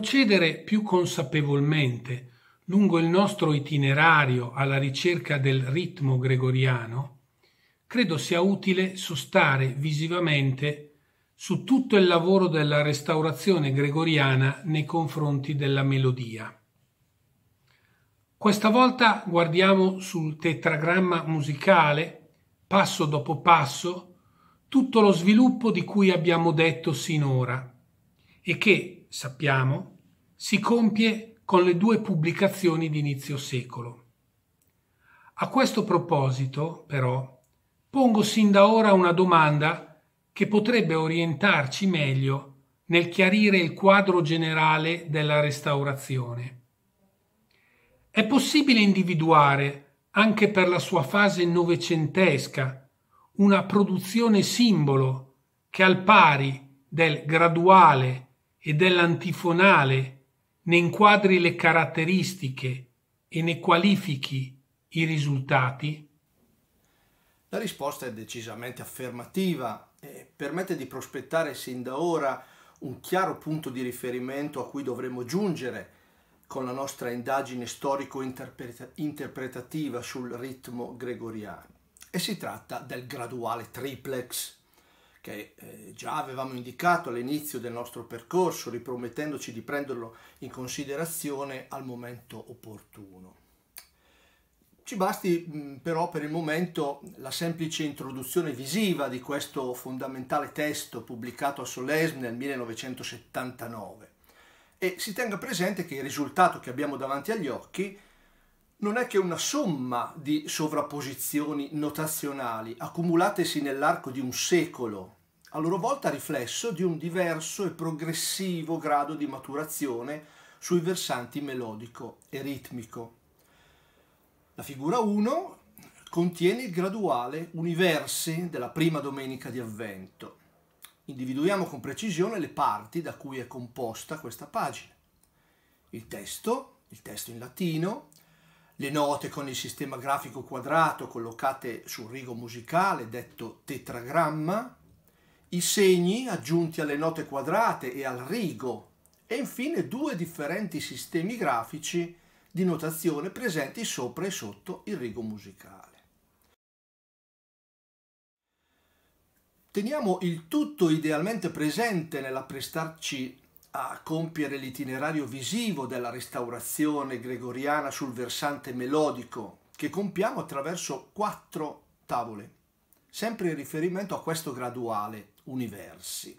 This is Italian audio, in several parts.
Procedere più consapevolmente lungo il nostro itinerario alla ricerca del ritmo gregoriano credo sia utile sostare visivamente su tutto il lavoro della restaurazione gregoriana nei confronti della melodia. Questa volta guardiamo sul tetragramma musicale, passo dopo passo, tutto lo sviluppo di cui abbiamo detto sinora e che sappiamo, si compie con le due pubblicazioni di inizio secolo. A questo proposito, però, pongo sin da ora una domanda che potrebbe orientarci meglio nel chiarire il quadro generale della restaurazione. È possibile individuare, anche per la sua fase novecentesca, una produzione simbolo che al pari del graduale e dell'antifonale, ne inquadri le caratteristiche e ne qualifichi i risultati? La risposta è decisamente affermativa e permette di prospettare sin da ora un chiaro punto di riferimento a cui dovremo giungere con la nostra indagine storico-interpretativa sul ritmo gregoriano. E si tratta del graduale triplex che eh, già avevamo indicato all'inizio del nostro percorso, ripromettendoci di prenderlo in considerazione al momento opportuno. Ci basti mm, però per il momento la semplice introduzione visiva di questo fondamentale testo pubblicato a Solesme nel 1979 e si tenga presente che il risultato che abbiamo davanti agli occhi non è che una somma di sovrapposizioni notazionali accumulatesi nell'arco di un secolo, a loro volta riflesso di un diverso e progressivo grado di maturazione sui versanti melodico e ritmico. La figura 1 contiene il graduale universi della prima domenica di avvento. Individuiamo con precisione le parti da cui è composta questa pagina. Il testo, il testo in latino, le note con il sistema grafico quadrato collocate sul rigo musicale, detto tetragramma, i segni aggiunti alle note quadrate e al rigo e infine due differenti sistemi grafici di notazione presenti sopra e sotto il rigo musicale. Teniamo il tutto idealmente presente nell'apprestarci a compiere l'itinerario visivo della restaurazione gregoriana sul versante melodico che compiamo attraverso quattro tavole, sempre in riferimento a questo graduale universi.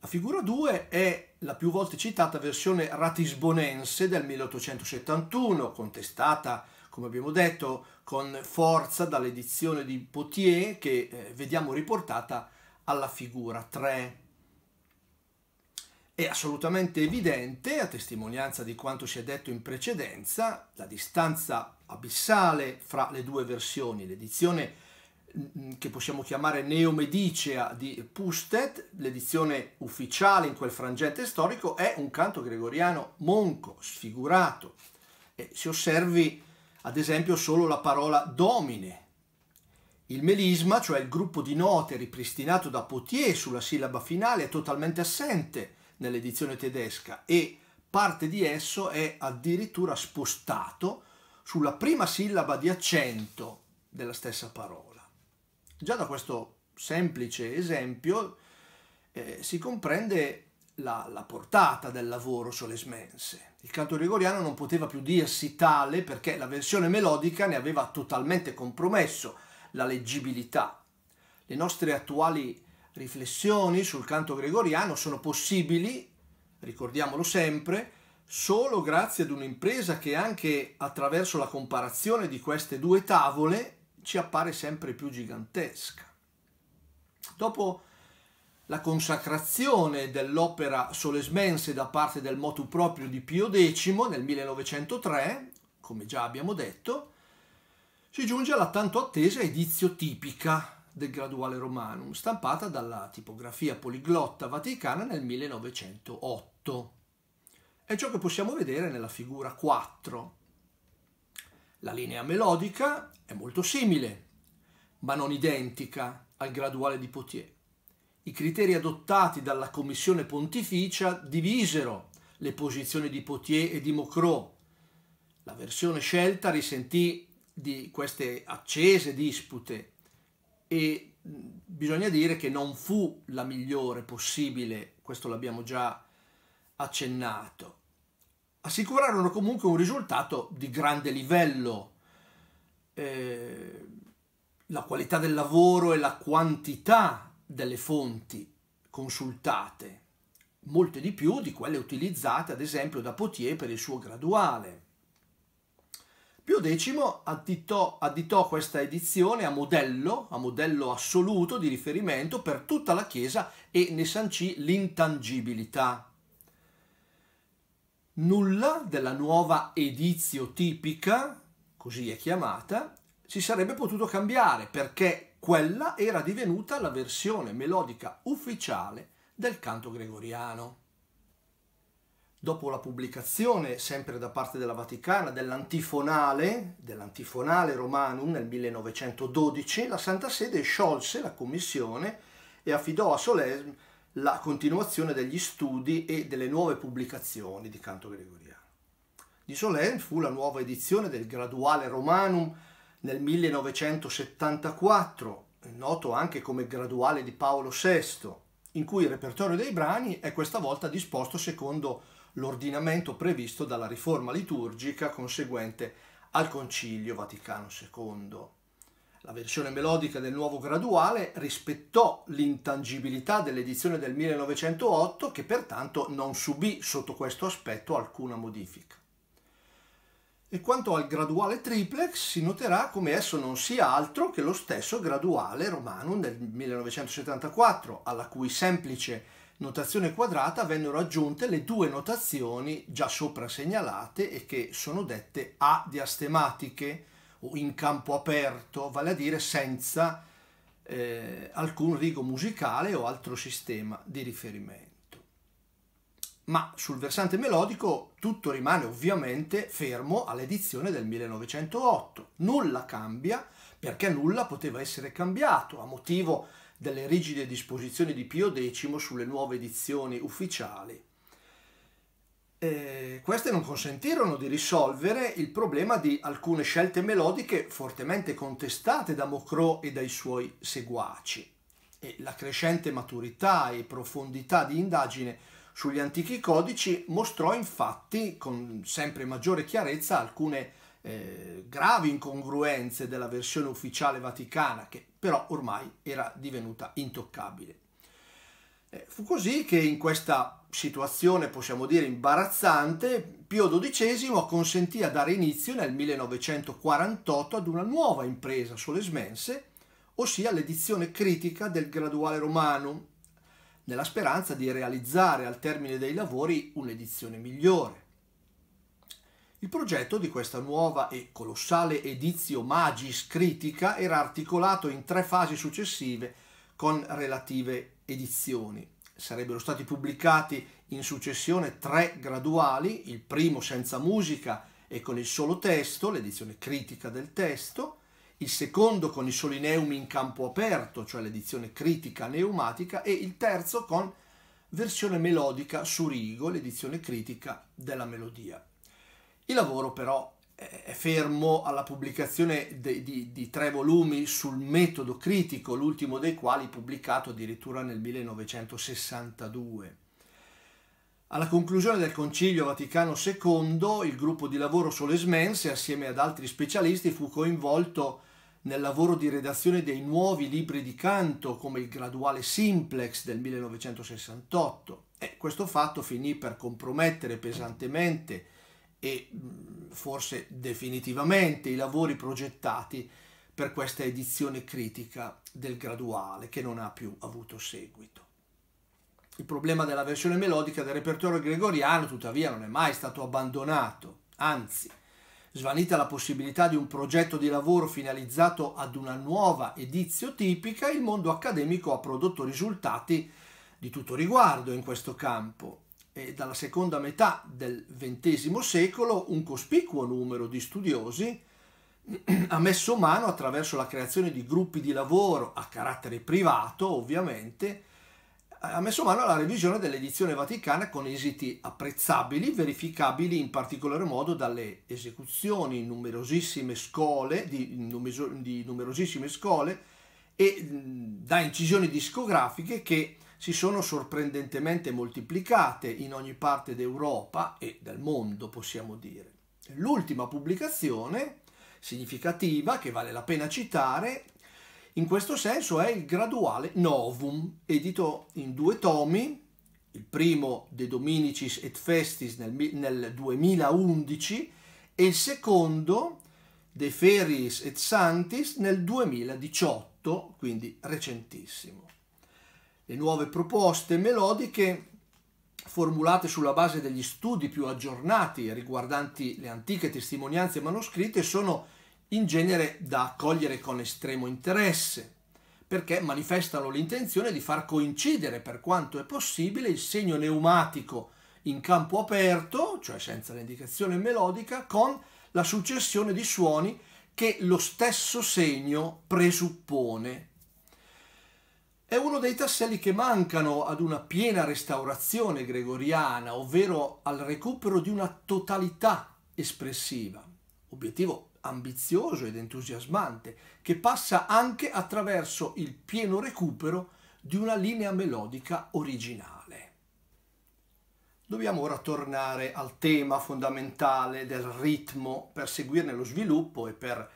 La figura 2 è la più volte citata versione ratisbonense del 1871, contestata, come abbiamo detto, con forza dall'edizione di Potier che eh, vediamo riportata alla figura 3. È assolutamente evidente, a testimonianza di quanto si è detto in precedenza, la distanza abissale fra le due versioni, l'edizione mm, che possiamo chiamare neomedicea di Pustet, l'edizione ufficiale in quel frangente storico, è un canto gregoriano monco, sfigurato. E si osservi ad esempio solo la parola domine. Il melisma, cioè il gruppo di note ripristinato da Potier sulla sillaba finale, è totalmente assente nell'edizione tedesca e parte di esso è addirittura spostato sulla prima sillaba di accento della stessa parola. Già da questo semplice esempio eh, si comprende la, la, portata del lavoro solesmense. Il canto gregoriano non poteva più dirsi tale perché la versione melodica ne aveva totalmente compromesso la leggibilità. Le nostre attuali riflessioni sul canto gregoriano sono possibili, ricordiamolo sempre, solo grazie ad un'impresa che anche attraverso la comparazione di queste due tavole ci appare sempre più gigantesca. Dopo la consacrazione dell'opera Solesmense da parte del motu proprio di Pio X nel 1903, come già abbiamo detto, si giunge alla tanto attesa edizio tipica del Graduale Romanum, stampata dalla tipografia poliglotta vaticana nel 1908. È ciò che possiamo vedere nella figura 4. La linea melodica è molto simile, ma non identica, al graduale di Potier. I criteri adottati dalla commissione pontificia divisero le posizioni di Potier e di Mocro. La versione scelta risentì di queste accese dispute e bisogna dire che non fu la migliore possibile, questo l'abbiamo già accennato. Assicurarono comunque un risultato di grande livello. Eh, la qualità del lavoro e la quantità delle fonti consultate, molte di più di quelle utilizzate ad esempio da Potier per il suo graduale. Pio X additò, additò questa edizione a modello, a modello assoluto di riferimento per tutta la Chiesa e ne sancì l'intangibilità. Nulla della nuova edizio tipica, così è chiamata, si sarebbe potuto cambiare perché quella era divenuta la versione melodica ufficiale del canto gregoriano dopo la pubblicazione, sempre da parte della Vaticana, dell'antifonale, dell'antifonale Romanum nel 1912, la Santa Sede sciolse la commissione e affidò a Solesm la continuazione degli studi e delle nuove pubblicazioni di canto gregoriano. Di Solesm fu la nuova edizione del Graduale Romanum nel 1974, noto anche come Graduale di Paolo VI, in cui il repertorio dei brani è questa volta disposto secondo l'ordinamento previsto dalla riforma liturgica conseguente al Concilio Vaticano II. La versione melodica del nuovo graduale rispettò l'intangibilità dell'edizione del 1908 che pertanto non subì sotto questo aspetto alcuna modifica. E quanto al graduale triplex si noterà come esso non sia altro che lo stesso graduale romanum del 1974, alla cui semplice notazione quadrata vennero aggiunte le due notazioni già sopra segnalate e che sono dette adiastematiche o in campo aperto, vale a dire senza eh, alcun rigo musicale o altro sistema di riferimento. Ma sul versante melodico tutto rimane ovviamente fermo all'edizione del 1908. Nulla cambia perché nulla poteva essere cambiato a motivo delle rigide disposizioni di Pio X sulle nuove edizioni ufficiali. Eh, queste non consentirono di risolvere il problema di alcune scelte melodiche fortemente contestate da Mocro e dai suoi seguaci. E la crescente maturità e profondità di indagine sugli antichi codici mostrò infatti con sempre maggiore chiarezza alcune eh, gravi incongruenze della versione ufficiale vaticana, che però ormai era divenuta intoccabile. Eh, fu così che in questa situazione, possiamo dire, imbarazzante, Pio XII acconsentì a dare inizio nel 1948 ad una nuova impresa solesmense, ossia l'edizione critica del Graduale Romanum, nella speranza di realizzare al termine dei lavori un'edizione migliore. Il progetto di questa nuova e colossale edizio magis critica era articolato in tre fasi successive con relative edizioni. Sarebbero stati pubblicati in successione tre graduali, il primo senza musica e con il solo testo, l'edizione critica del testo, il secondo con i soli neumi in campo aperto, cioè l'edizione critica neumatica, e il terzo con versione melodica su rigo, l'edizione critica della melodia. Il lavoro però è fermo alla pubblicazione de, di, di tre volumi sul metodo critico, l'ultimo dei quali pubblicato addirittura nel 1962. Alla conclusione del Concilio Vaticano II, il gruppo di lavoro Solesmense, assieme ad altri specialisti, fu coinvolto nel lavoro di redazione dei nuovi libri di canto, come il graduale Simplex del 1968. E questo fatto finì per compromettere pesantemente e mm, forse definitivamente i lavori progettati per questa edizione critica del graduale che non ha più avuto seguito. Il problema della versione melodica del repertorio gregoriano tuttavia non è mai stato abbandonato, anzi, svanita la possibilità di un progetto di lavoro finalizzato ad una nuova edizio tipica, il mondo accademico ha prodotto risultati di tutto riguardo in questo campo eh, dalla seconda metà del XX secolo un cospicuo numero di studiosi ha messo mano attraverso la creazione di gruppi di lavoro a carattere privato ovviamente ha messo mano alla revisione dell'edizione vaticana con esiti apprezzabili, verificabili in particolar modo dalle esecuzioni in numerosissime scuole, di, di numerosissime scuole e da incisioni discografiche che si sono sorprendentemente moltiplicate in ogni parte d'Europa e del mondo, possiamo dire. L'ultima pubblicazione significativa, che vale la pena citare, in questo senso è il Graduale Novum, edito in due tomi, il primo De Dominicis et Festis nel, nel 2011 e il secondo De Feris et Santis nel 2018, quindi recentissimo le nuove proposte melodiche formulate sulla base degli studi più aggiornati riguardanti le antiche testimonianze manoscritte sono in genere da accogliere con estremo interesse, perché manifestano l'intenzione di far coincidere per quanto è possibile il segno neumatico in campo aperto, cioè senza l'indicazione melodica, con la successione di suoni che lo stesso segno presuppone è uno dei tasselli che mancano ad una piena restaurazione gregoriana, ovvero al recupero di una totalità espressiva, obiettivo ambizioso ed entusiasmante, che passa anche attraverso il pieno recupero di una linea melodica originale. Dobbiamo ora tornare al tema fondamentale del ritmo per seguirne lo sviluppo e per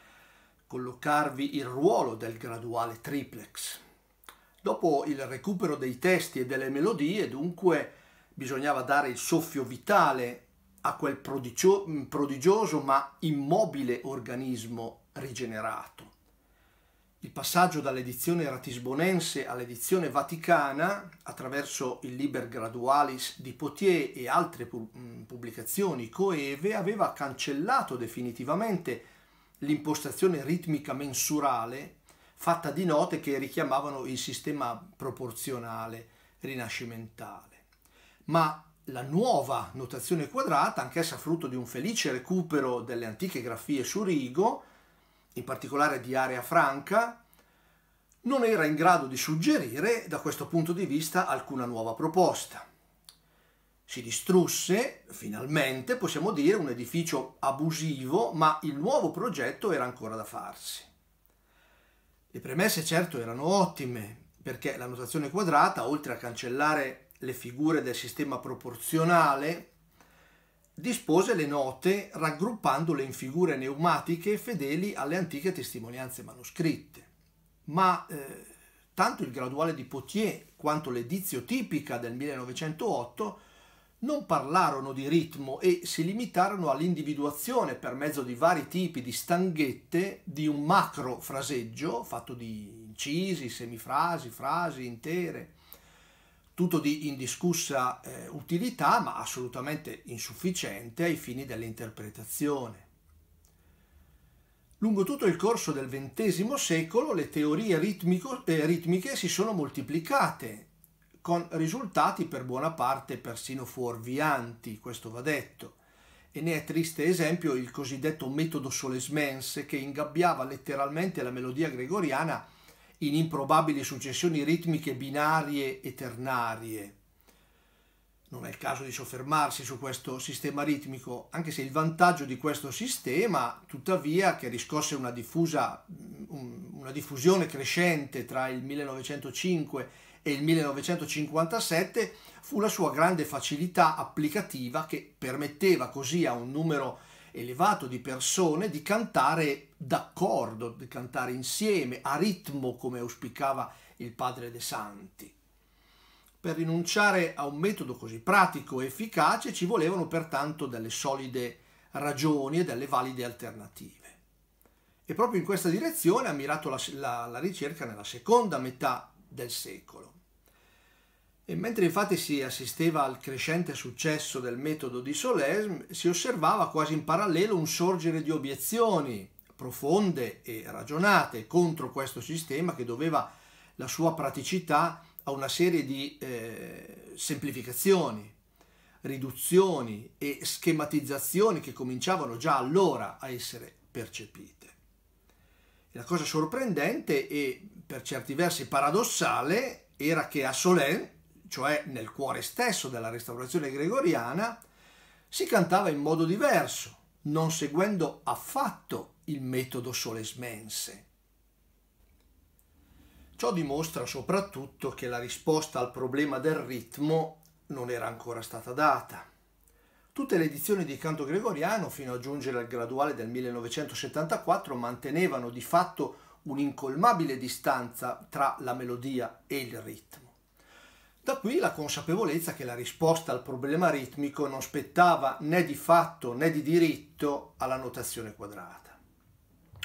collocarvi il ruolo del graduale triplex. Dopo il recupero dei testi e delle melodie, dunque, bisognava dare il soffio vitale a quel prodigio prodigioso ma immobile organismo rigenerato. Il passaggio dall'edizione ratisbonense all'edizione vaticana, attraverso il Liber Gradualis di Potier e altre mm, pubblicazioni coeve, aveva cancellato definitivamente l'impostazione ritmica mensurale fatta di note che richiamavano il sistema proporzionale rinascimentale. Ma la nuova notazione quadrata, anch'essa frutto di un felice recupero delle antiche grafie su rigo, in particolare di area franca, non era in grado di suggerire da questo punto di vista alcuna nuova proposta. Si distrusse, finalmente, possiamo dire, un edificio abusivo, ma il nuovo progetto era ancora da farsi. Le premesse certo erano ottime, perché la notazione quadrata, oltre a cancellare le figure del sistema proporzionale, dispose le note raggruppandole in figure neumatiche fedeli alle antiche testimonianze manoscritte. Ma eh, tanto il graduale di Potier quanto l'edizio tipica del 1908 non parlarono di ritmo e si limitarono all'individuazione per mezzo di vari tipi di stanghette di un macro fraseggio fatto di incisi, semifrasi, frasi intere, tutto di indiscussa eh, utilità ma assolutamente insufficiente ai fini dell'interpretazione. Lungo tutto il corso del XX secolo le teorie ritmico, eh, ritmiche si sono moltiplicate con risultati per buona parte persino fuorvianti, questo va detto. E ne è triste esempio il cosiddetto metodo Solesmense che ingabbiava letteralmente la melodia gregoriana in improbabili successioni ritmiche binarie e ternarie non è il caso di soffermarsi su questo sistema ritmico, anche se il vantaggio di questo sistema, tuttavia, che riscosse una, diffusa, mm, una diffusione crescente tra il 1905 e il 1957, fu la sua grande facilità applicativa che permetteva così a un numero elevato di persone di cantare d'accordo, di cantare insieme, a ritmo, come auspicava il padre De Santi. Per rinunciare a un metodo così pratico e efficace ci volevano pertanto delle solide ragioni e delle valide alternative. E proprio in questa direzione ha mirato la, la, la ricerca nella seconda metà del secolo. E mentre infatti si assisteva al crescente successo del metodo di Solesme, si osservava quasi in parallelo un sorgere di obiezioni profonde e ragionate contro questo sistema che doveva la sua praticità a una serie di eh, semplificazioni, riduzioni e schematizzazioni che cominciavano già allora a essere percepite. E la cosa sorprendente e per certi versi paradossale era che a Solène, cioè nel cuore stesso della restaurazione gregoriana, si cantava in modo diverso, non seguendo affatto il metodo solesmense Ciò dimostra soprattutto che la risposta al problema del ritmo non era ancora stata data. Tutte le edizioni di canto gregoriano, fino a giungere al graduale del 1974, mantenevano di fatto un'incolmabile distanza tra la melodia e il ritmo. Da qui la consapevolezza che la risposta al problema ritmico non spettava né di fatto né di diritto alla notazione quadrata.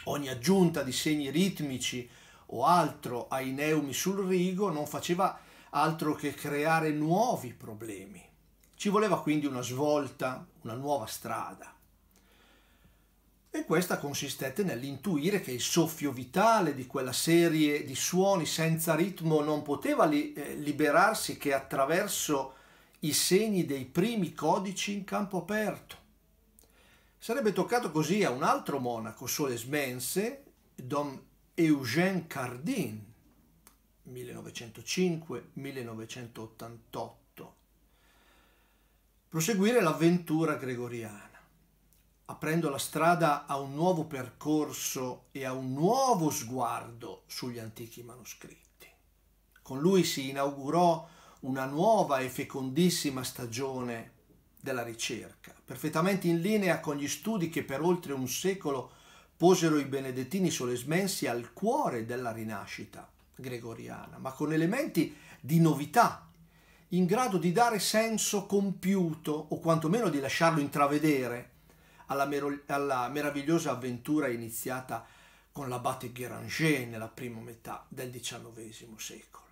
Ogni aggiunta di segni ritmici o altro ai neumi sul rigo non faceva altro che creare nuovi problemi. Ci voleva quindi una svolta, una nuova strada. E questa consistette nell'intuire che il soffio vitale di quella serie di suoni senza ritmo non poteva li, eh, liberarsi che attraverso i segni dei primi codici in campo aperto. Sarebbe toccato così a un altro monaco, Solesmense, Don Eugène Cardin, 1905-1988. Proseguire l'avventura gregoriana, aprendo la strada a un nuovo percorso e a un nuovo sguardo sugli antichi manoscritti. Con lui si inaugurò una nuova e fecondissima stagione della ricerca, perfettamente in linea con gli studi che per oltre un secolo posero i benedettini solesmensi al cuore della rinascita gregoriana, ma con elementi di novità, in grado di dare senso compiuto, o quantomeno di lasciarlo intravedere, alla, mer alla meravigliosa avventura iniziata con l'abate Guéranger nella prima metà del XIX secolo.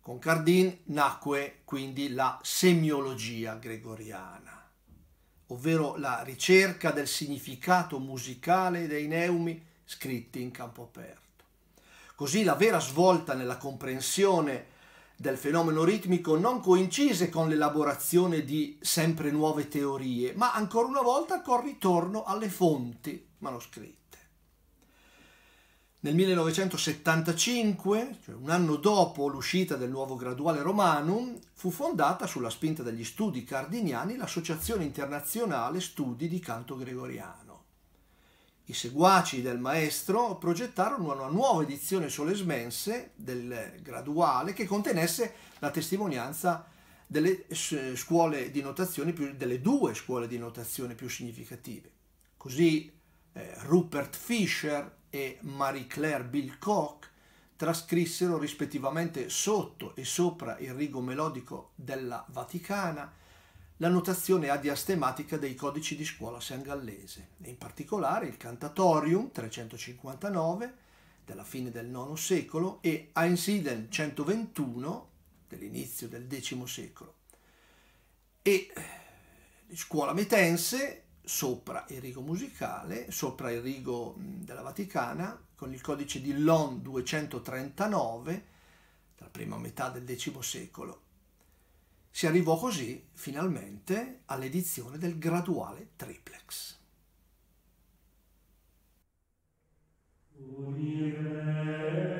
Con Cardin nacque quindi la semiologia gregoriana ovvero la ricerca del significato musicale dei neumi scritti in campo aperto. Così la vera svolta nella comprensione del fenomeno ritmico non coincise con l'elaborazione di sempre nuove teorie, ma ancora una volta col ritorno alle fonti manoscritte. Nel 1975, cioè un anno dopo l'uscita del nuovo graduale romanum, fu fondata sulla spinta degli studi cardiniani l'Associazione Internazionale Studi di Canto Gregoriano. I seguaci del maestro progettarono una nuova edizione solesmense del graduale che contenesse la testimonianza delle scuole di notazione più, delle due scuole di notazione più significative. Così eh, Rupert Fischer e Marie-Claire Bilcock trascrissero rispettivamente sotto e sopra il rigo melodico della Vaticana la notazione adiastematica dei codici di scuola sangallese, in particolare il Cantatorium 359 della fine del IX secolo e Einsiedeln 121 dell'inizio del X secolo. E eh, scuola metense sopra il rigo musicale, sopra il rigo della Vaticana, con il codice di Lon 239, dalla prima metà del X secolo. Si arrivò così, finalmente, all'edizione del graduale triplex. Unire.